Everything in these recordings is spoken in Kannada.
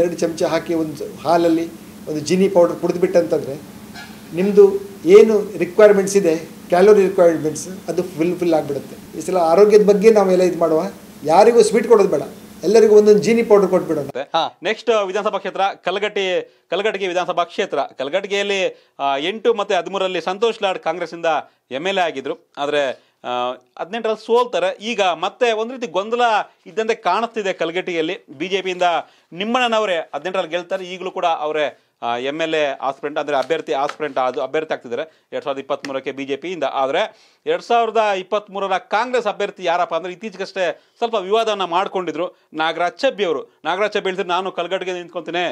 ಎರಡು ಚಮಚ ಹಾಕಿ ಒಂದು ಹಾಲಲ್ಲಿ ಒಂದು ಜಿನಿ ಪೌಡರ್ ಕುಡಿದ್ಬಿಟ್ಟಂತಂದರೆ ನಿಮ್ಮದು ಏನು ರಿಕ್ವೈರ್ಮೆಂಟ್ಸ್ ಇದೆ ಕ್ಯಾಲೋರಿ ರಿಕ್ವೈರ್ಮೆಂಟ್ಸ್ ಅದು ಫುಲ್ ಫಿಲ್ ಆಗಿಬಿಡುತ್ತೆ ಈ ಸಲ ಆರೋಗ್ಯದ ಬಗ್ಗೆ ನಾವೆಲ್ಲ ಇದು ಮಾಡುವ ಯಾರಿಗೂ ಸ್ವೀಟ್ ಕೊಡೋದು ಬೇಡ ಎಲ್ಲರಿಗೂ ಒಂದೊಂದು ಜೀನಿ ಪೌಡರ್ ಕೊಟ್ಬಿಡೋಣ ನೆಕ್ಸ್ಟ್ ವಿಧಾನಸಭಾ ಕ್ಷೇತ್ರ ಕಲಗಟ್ಟಿ ಕಲಗಟಗಿ ವಿಧಾನಸಭಾ ಕ್ಷೇತ್ರ ಕಲಘಟಗಿಯಲ್ಲಿ ಎಂಟು ಮತ್ತು ಹದಿಮೂರಲ್ಲಿ ಸಂತೋಷ್ ಲಾಡ್ ಕಾಂಗ್ರೆಸ್ಸಿಂದ ಎಮ್ ಎಲ್ ಎ ಆಗಿದ್ದರು ಆದರೆ ಹದಿನೆಂಟರಲ್ಲಿ ಸೋಲ್ತಾರೆ ಈಗ ಮತ್ತೆ ಒಂದು ರೀತಿ ಗೊಂದಲ ಇದ್ದಂತೆ ಕಾಣಿಸ್ತಿದೆ ಕಲಗಟ್ಟಿಯಲ್ಲಿ ಬಿ ಜೆ ಪಿಯಿಂದ ನಿಮ್ಮಣ್ಣನವರೇ ಹದಿನೆಂಟರಲ್ಲಿ ಗೆಲ್ತಾರೆ ಈಗಲೂ ಕೂಡ ಅವರೇ ಎಮ್ ಎಲ್ ಎ ಆಸ್ಪ್ರೆಂಟ್ ಅಂದರೆ ಅಭ್ಯರ್ಥಿ ಆಸ್ಪ್ರೆಂಟ್ ಅದು ಅಭ್ಯರ್ಥಿ ಆಗ್ತಿದ್ದಾರೆ ಎರಡು ಸಾವಿರದ ಇಪ್ಪತ್ತ್ಮೂರಕ್ಕೆ ಬಿ ಜೆ ಪಿಯಿಂದ ಆದರೆ ಎರಡು ಸಾವಿರದ ಇಪ್ಪತ್ತ್ಮೂರರ ಕಾಂಗ್ರೆಸ್ ಅಭ್ಯರ್ಥಿ ಯಾರಪ್ಪ ಅಂದರೆ ಇತ್ತೀಚೆಗಷ್ಟೇ ಸ್ವಲ್ಪ ವಿವಾದವನ್ನು ಮಾಡಿಕೊಂಡಿದ್ರು ನಾಗರಾಜ್ ಚಬ್ಬಿ ಅವರು ನಾಗರಾಜ್ ಚಬ್ಬಿ ಹೇಳಿದ್ರು ನಾನು ಕಲ್ಗಟ್ಟಿಗೆ ನಿಂತ್ಕೊತೀನಿ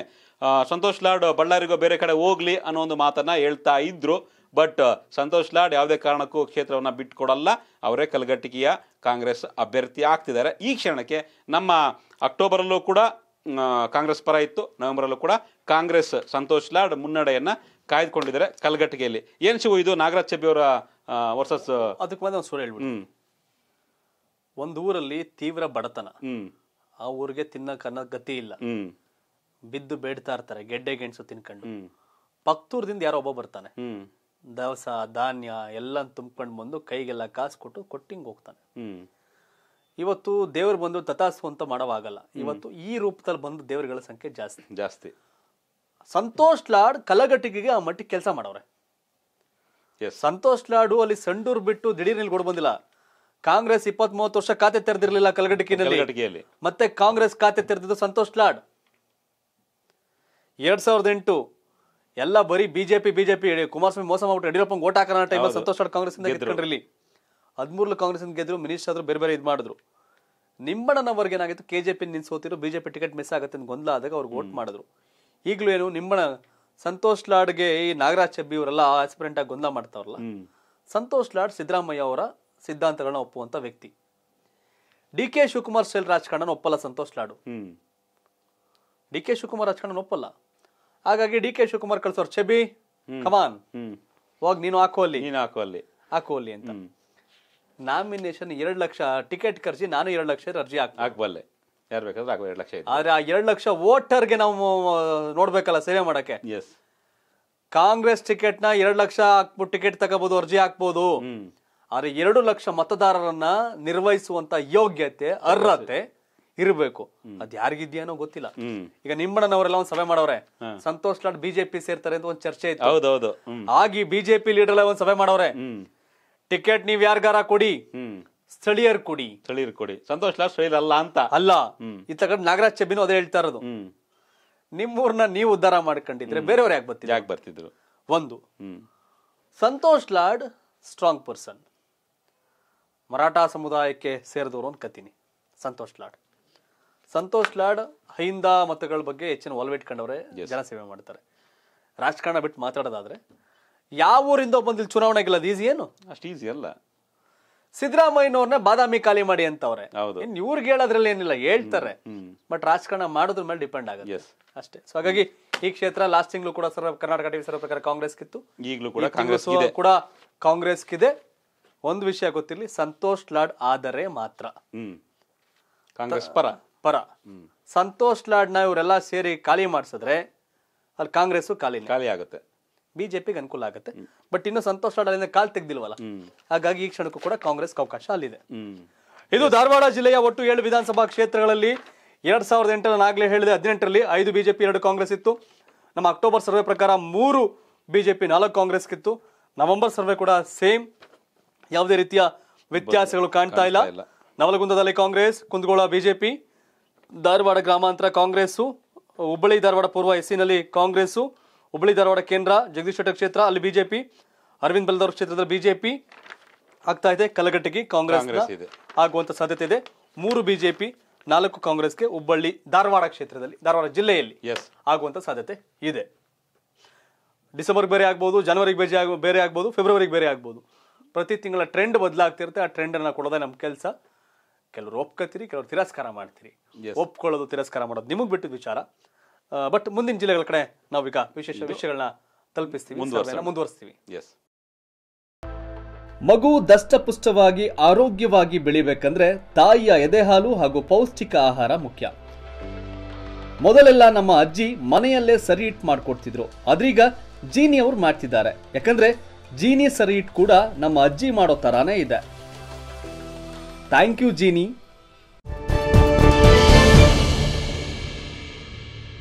ಸಂತೋಷ್ ಲಾಡ್ ಬಳ್ಳಾರಿಗೋ ಬೇರೆ ಕಡೆ ಹೋಗಲಿ ಅನ್ನೋ ಒಂದು ಮಾತನ್ನು ಹೇಳ್ತಾ ಇದ್ದರು ಬಟ್ ಸಂತೋಷ್ ಲಾಡ್ ಯಾವುದೇ ಕಾರಣಕ್ಕೂ ಕ್ಷೇತ್ರವನ್ನು ಬಿಟ್ಟುಕೊಡಲ್ಲ ಅವರೇ ಕಲಘಟ್ಟಿಗೆಯ ಕಾಂಗ್ರೆಸ್ ಅಭ್ಯರ್ಥಿ ಆಗ್ತಿದ್ದಾರೆ ಈ ಕ್ಷಣಕ್ಕೆ ನಮ್ಮ ಅಕ್ಟೋಬರಲ್ಲೂ ಕೂಡ ಕಾಂಗ್ರೆಸ್ ಪರ ಇತ್ತು ನವೆಂಬರಲ್ಲೂ ಕೂಡ ಕಾಂಗ್ರೆಸ್ ಸಂತೋಷ್ ಲಾಡ್ ಮುನ್ನಡೆಯನ್ನು ಕಾಯ್ದುಕೊಂಡಿದ್ದಾರೆ ಕಲಘಟ್ಟಿಗೆಯಲ್ಲಿ ಏನು ಶಿವು ಇದು ನಾಗರಾಜ್ ಚಬ್ಬಿಯವರ ವರ್ಸಸ್ ಅದಕ್ಕೆ ಬಂದ ಒಂದು ಸುಳ್ಳು ಹ್ಮ್ ಒಂದು ಊರಲ್ಲಿ ತೀವ್ರ ಬಡತನ ಆ ಊರಿಗೆ ತಿನ್ನಕ್ಕೆ ಅನ್ನೋ ಗತಿ ಇಲ್ಲ ಬಿದ್ದು ಬೇಡ್ತಾ ಇರ್ತಾರೆ ಗೆಡ್ಡೆ ಗೆಣಸು ತಿನ್ಕೊಂಡು ಪಕ್ತೂರ್ದಿಂದ ಯಾರೋ ಒಬ್ಬ ಬರ್ತಾನೆ ದವಸ ಧಾನ್ಯ ಎಲ್ಲ ತುಂಬ್ಕೊಂಡು ಬಂದು ಕೈಗೆಲ್ಲ ಕಾಸು ಕೊಟ್ಟು ಕೊಟ್ಟಿಂಗ್ ಹೋಗ್ತಾನೆ ಇವತ್ತು ದೇವರು ಬಂದು ತಥಾಸು ಅಂತ ಮಾಡೋವಾಗಲ್ಲ ಇವತ್ತು ಈ ರೂಪದಲ್ಲಿ ಬಂದು ದೇವರುಗಳ ಸಂಖ್ಯೆ ಜಾಸ್ತಿ ಜಾಸ್ತಿ ಸಂತೋಷ್ ಲಾಡ್ ಕಲಘಟಿಕೆಗೆ ಆ ಮಟ್ಟಿಗೆ ಕೆಲಸ ಮಾಡವ್ರೆ ಸಂತೋಷ್ ಲಾಡು ಅಲ್ಲಿ ಸಂಡೂರ್ ಬಿಟ್ಟು ದಿಢೀರ್ನಲ್ಲಿ ಕೊಡ್ ಬಂದಿಲ್ಲ ಕಾಂಗ್ರೆಸ್ ಇಪ್ಪತ್ ಮೂವತ್ತು ವರ್ಷ ಖಾತೆ ತೆರೆದಿರಲಿಲ್ಲ ಕಲಘಟಿಕೆಯಲ್ಲಿ ಮತ್ತೆ ಕಾಂಗ್ರೆಸ್ ಖಾತೆ ತೆರೆದಿದ್ದು ಸಂತೋಷ್ ಲಾಡ್ ಎರಡ್ ಸಾವಿರದ ಎಂಟು ಎಲ್ಲ ಬರೀ ಬಿಜೆಪಿ ಬಿಜೆಪಿ ಕುಮಾರಸ್ವಾಮಿ ಮೋಸ ಮಾಡ್ಬಿಟ್ಟು ಯಡಿಯೂರಪ್ಪ ಓಟ್ ಹಾಕೋಣ ಟೈಮಲ್ಲಿ ಸಂತೋಷ್ ಲಾಡ್ ಕಾಂಗ್ರೆಸ್ ಗೆದ್ಕೊಂಡ್ರಲ್ಲಿ ಹದಿಮೂರು ಕಾಂಗ್ರೆಸ್ ಗೆದ್ರು ಮಿನಿಸ್ಟರ್ ಆದ್ರು ಬೇರೆ ಬೇರೆ ಇದ್ ಮಾಡಿದ್ರು ನಿಂಬಣ್ಣನವರೆಗೆ ಏನಾಗಿತ್ತು K J P BJP ticket miss ಆಗುತ್ತೆ ಅಂತ ಗೊಂದಲ ಆದಾಗ ಅವ್ರು ವೋಟ್ ಮಾಡಿದ್ರು ಈಗಲೂ ಏನು ನಿಂಬಣ ಸಂತೋಷ್ ಲಾಡ್ಗೆ ಈ ನಾಗರಾಜ್ ಚೆಬ್ಬಿ ಇವರೆಲ್ಲ ಆಸ್ಪಿರೆಂಟ್ ಆಗಿ ಗೊಂದಲ ಮಾಡ್ತಾವ್ರಲ್ಲ ಸಂತೋಷ್ ಲಾಡ್ ಸಿದ್ದರಾಮಯ್ಯ ಅವರ ಸಿದ್ಧಾಂತಗಳನ್ನ ಒಪ್ಪುವಂತ ವ್ಯಕ್ತಿ ಡಿ ಕೆ ಶಿವಕುಮಾರ್ ಸೆಲ್ ರಾಜಕಾರಣ ಒಪ್ಪಲ್ಲ ಸಂತೋಷ್ ಲಾಡು ಡಿ ಕೆ ಶಿವಕುಮಾರ್ ರಾಜಕಾರಣ ಒಪ್ಪಲ್ಲ ಹಾಗಾಗಿ ಡಿ ಕೆ ಶಿವಕುಮಾರ್ ಕಳ್ಸೋರು ಚೆಬಿ ಕಮಾನ್ ಹೋಗ್ ನೀನು ಹಾಕೋ ಅಲ್ಲಿ ನೀನು ಹಾಕೋ ಅಲ್ಲಿ ಹಾಕೋ ಅಲ್ಲಿ ಅಂತ ನಾಮಿನೇಷನ್ ಎರಡ್ ಲಕ್ಷ ಟಿಕೆಟ್ ಕರ್ಜಿ ನಾನು ಎರಡ್ ಲಕ್ಷ ಅರ್ಜಿ ಹಾಕ್ ಯಾರು ಬೇಕಾದ್ರೆ ಹಾಕೋ ಎರಡು ಲಕ್ಷ ಆದ್ರೆ ಆ ಎರಡು ಲಕ್ಷ ವೋಟರ್ಗೆ ನಾವು ನೋಡ್ಬೇಕಲ್ಲ ಸೇವೆ ಮಾಡಕ್ಕೆ ಎಸ್ ಕಾಂಗ್ರೆಸ್ ಟಿಕೆಟ್ ನ ಎರಡ್ ಲಕ್ಷ ಹಾಕ್ಬಿಟ್ಟು ಟಿಕೆಟ್ ತಗೋಬಹುದು ಅರ್ಜಿ ಹಾಕ್ಬಹುದು ಆದ್ರೆ ಎರಡು ಲಕ್ಷ ಮತದಾರರನ್ನ ನಿರ್ವಹಿಸುವಂತ ಯೋಗ್ಯತೆ ಅರ್ಹತೆ ಇರಬೇಕು ಅದ್ ಯಾರಿಗಿದ್ಯಾನೋ ಗೊತ್ತಿಲ್ಲ ಈಗ ನಿಮ್ಮಣ್ಣನವರೆಲ್ಲ ಒಂದ್ ಸಭೆ ಮಾಡವ್ರೆ ಸಂತೋಷ್ ಲಾಡ್ ಬಿಜೆಪಿ ಸೇರ್ತಾರೆ ಅಂತ ಒಂದ್ ಚರ್ಚೆ ಇತ್ತು ಹೌದೌದು ಆಗಿ ಬಿಜೆಪಿ ಲೀಡರ್ ಎಲ್ಲ ಒಂದ್ ಸಭೆ ಮಾಡವ್ರೆ ಟಿಕೆಟ್ ನೀವ್ ಯಾರ್ಗಾರ ಕೊಡಿ ಸ್ಥಳೀಯರ್ ಕೊಡಿ ಸ್ಥಳೀಯರ್ ಕೊಡಿ ಸಂತೋಷ್ ಲಾಡ್ ಸ್ಥಳೀಯ ಅಲ್ಲ ಅಂತ ಅಲ್ಲ ಇತ್ತ ಕಡೆ ನಾಗರಾಜ್ ಚೆಬ್ಬಿನೂ ಅದೇ ಹೇಳ್ತಾ ಇರೋದು ನಿಮ್ಮೂರ್ನ ನೀವು ಉದ್ಧಾರ ಮಾಡ್ಕೊಂಡಿದ್ರೆ ಬೇರೆಯವ್ರು ಯಾಕೆ ಬರ್ತಿದ್ರು ಯಾಕೆ ಬರ್ತಿದ್ರು ಒಂದು ಸಂತೋಷ್ ಲಾಡ್ ಸ್ಟ್ರಾಂಗ್ ಪರ್ಸನ್ ಮರಾಠ ಸಮುದಾಯಕ್ಕೆ ಸೇರಿದವರು ಅಂತ ಕತೀನಿ ಸಂತೋಷ್ ಲಾಡ್ ಸಂತೋಷ್ ಲಾಡ್ ಹೈಂದಾ ಮತಗಳ ಬಗ್ಗೆ ಹೆಚ್ಚಿನ ಒಲವಿಟ್ಕೊಂಡವ್ರೆ ಇಟ್ಕೊಂಡವ್ರೆ ಜನಸೇವೆ ಮಾಡ್ತಾರೆ ರಾಜಕಾರಣ ಬಿಟ್ಟು ಮಾತಾಡೋದಾದ್ರೆ ಯಾವ ಊರಿಂದ ಬಂದಿಲ್ಲ ಚುನಾವಣೆ ಗೆಲ್ಲೋದು ಈಸಿ ಏನು ಅಷ್ಟು ಈಸಿ ಅಲ್ಲ ಸಿದ್ದರಾಮಯ್ಯನವ್ರನ್ನ ಬಾದಾಮಿ ಖಾಲಿ ಮಾಡಿ ಅಂತವ್ರೆ ಇನ್ ಇವ್ರಿಗೆ ಹೇಳೋದ್ರಲ್ಲಿ ಏನಿಲ್ಲ ಹೇಳ್ತಾರೆ ಬಟ್ ರಾಜಕಾರಣ ಮಾಡೋದ್ರ ಮೇಲೆ ಡಿಪೆಂಡ್ ಆಗುತ್ತೆ ಅಷ್ಟೇ ಸೊ ಹಾಗಾಗಿ ಈ ಕ್ಷೇತ್ರ ಲಾಸ್ಟ್ ತಿಂಗ್ಳು ಕೂಡ ಸರ್ ಕರ್ನಾಟಕ ಟಿವಿ ಸರ್ ಪ್ರಕಾರ ಕಾಂಗ್ರೆಸ್ ಕಿತ್ತು ಈಗಲೂ ಕೂಡ ಕಾಂಗ್ರೆಸ್ ಕೂಡ ಕಾಂಗ್ರೆಸ್ ಇದೆ ಒಂದು ವಿಷಯ ಗೊತ್ತಿರಲಿ ಸಂತೋಷ್ ಲಾಡ್ ಆದರೆ ಮಾತ್ರ ಕಾಂಗ್ರೆಸ್ ಪರ ಪರ ಸಂತೋಷ್ ಲಾಡ್ನ ಇವರೆಲ್ಲ ಸೇರಿ ಖಾಲಿ ಮಾಡಿಸಿದ್ರೆ ಅಲ್ಲಿ ಕಾಂಗ್ರೆಸ್ ಖಾಲಿ ಖಾಲಿ ಆಗುತ್ತೆ ಬಿಜೆಪಿಗೆ ಅನುಕೂಲ ಆಗುತ್ತೆ ಬಟ್ ಇನ್ನು ಸಂತೋಷ್ ಲಾಡ್ ಅಲ್ಲಿಂದ ಕಾಲ್ ತೆಗ್ದಿಲ್ವಲ್ಲ ಹಾಗಾಗಿ ಈ ಕ್ಷಣಕ್ಕೂ ಕೂಡ ಕಾಂಗ್ರೆಸ್ ಅವಕಾಶ ಅಲ್ಲಿದೆ ಇದು ಧಾರವಾಡ ಜಿಲ್ಲೆಯ ಒಟ್ಟು ಏಳು ವಿಧಾನಸಭಾ ಕ್ಷೇತ್ರಗಳಲ್ಲಿ ಎರಡ್ ಸಾವಿರದ ಎಂಟರ ಆಗ್ಲೇ ಹೇಳಿದೆ ಹದಿನೆಂಟರಲ್ಲಿ ಐದು ಬಿಜೆಪಿ ಎರಡು ಕಾಂಗ್ರೆಸ್ ಇತ್ತು ನಮ್ಮ ಅಕ್ಟೋಬರ್ ಸರ್ವೆ ಪ್ರಕಾರ ಮೂರು ಬಿಜೆಪಿ ನಾಲ್ಕು ಕಾಂಗ್ರೆಸ್ ಇತ್ತು ನವೆಂಬರ್ ಸರ್ವೆ ಕೂಡ ಸೇಮ್ ಯಾವುದೇ ರೀತಿಯ ವ್ಯತ್ಯಾಸಗಳು ಕಾಣ್ತಾ ಇಲ್ಲ ನವಲಗುಂದದಲ್ಲಿ ಕಾಂಗ್ರೆಸ್ ಕುಂದಗೋಳ ಬಿಜೆಪಿ ಧಾರವಾಡ ಗ್ರಾಮಾಂತರ ಕಾಂಗ್ರೆಸ್ಸು ಹುಬ್ಬಳ್ಳಿ ಧಾರವಾಡ ಪೂರ್ವ ಎಸ್ಸಿನಲ್ಲಿ ಕಾಂಗ್ರೆಸ್ಸು ಹುಬ್ಬಳ್ಳಿ ಧಾರವಾಡ ಕೇಂದ್ರ ಜಗದೀಶ್ ಶೆಟ್ಟರ್ ಕ್ಷೇತ್ರ ಅಲ್ಲಿ ಬಿಜೆಪಿ ಅರವಿಂದ್ ಬಲ್ದವ್ರ ಕ್ಷೇತ್ರದಲ್ಲಿ ಬಿಜೆಪಿ ಆಗ್ತಾ ಇದೆ ಕಲಘಟ್ಟಿಗೆ ಕಾಂಗ್ರೆಸ್ ಆಗುವಂತ ಸಾಧ್ಯತೆ ಇದೆ ಮೂರು ಬಿಜೆಪಿ ನಾಲ್ಕು ಕಾಂಗ್ರೆಸ್ಗೆ ಹುಬ್ಬಳ್ಳಿ ಧಾರವಾಡ ಕ್ಷೇತ್ರದಲ್ಲಿ ಧಾರವಾಡ ಜಿಲ್ಲೆಯಲ್ಲಿ ಆಗುವಂತ ಸಾಧ್ಯತೆ ಇದೆ ಡಿಸೆಂಬರ್ ಬೇರೆ ಆಗ್ಬೋದು ಜನವರಿಗೆ ಬೇಜೆ ಬೇರೆ ಆಗ್ಬೋದು ಫೆಬ್ರವರಿಗೆ ಬೇರೆ ಆಗ್ಬೋದು ಪ್ರತಿ ತಿಂಗಳ ಟ್ರೆಂಡ್ ಬದಲಾಗ್ತಿರುತ್ತೆ ಆ ಟ್ರೆಂಡನ್ನು ಕೊಡೋದೇ ನಮ್ಮ ಕೆಲಸ ಕೆಲವರು ಒಪ್ಕೋತೀರಿ ಕೆಲವರು ತಿರಸ್ಕಾರ ಮಾಡ್ತೀರಿ ಒಪ್ಕೊಳ್ಳೋದು ತಿರಸ್ಕಾರ ಮಾಡೋದು ನಿಮಗೆ ಬಿಟ್ಟು ವಿಚಾರ ಬಟ್ ಮುಂದಿನ ಜಿಲ್ಲೆಗಳ ಕಡೆ ನಾವು ಈಗ ವಿಶೇಷ ವಿಷಯಗಳನ್ನ ತಲುಪಿಸ್ತೀವಿ ಮುಂದುವರಿಸ್ತೀವಿ ಮಗು ದಷ್ಟಪುಷ್ಟವಾಗಿ ಆರೋಗ್ಯವಾಗಿ ಬೆಳಿಬೇಕಂದ್ರೆ ತಾಯಿಯ ಎದೆಹಾಲು ಹಾಗೂ ಪೌಷ್ಟಿಕ ಆಹಾರ ಮುಖ್ಯ ಮೊದಲೆಲ್ಲ ನಮ್ಮ ಅಜ್ಜಿ ಮನೆಯಲ್ಲೇ ಸರಿ ಇಟ್ ಮಾಡ್ಕೊಡ್ತಿದ್ರು ಅದ್ರೀಗ ಜೀನಿ ಅವ್ರು ಮಾಡ್ತಿದ್ದಾರೆ ಯಾಕಂದ್ರೆ ಜೀನಿ ಸರಿ ಇಟ್ ಕೂಡ ನಮ್ಮ ಅಜ್ಜಿ ಮಾಡೋ ತರಾನೇ ಇದೆ Thank you, Genie.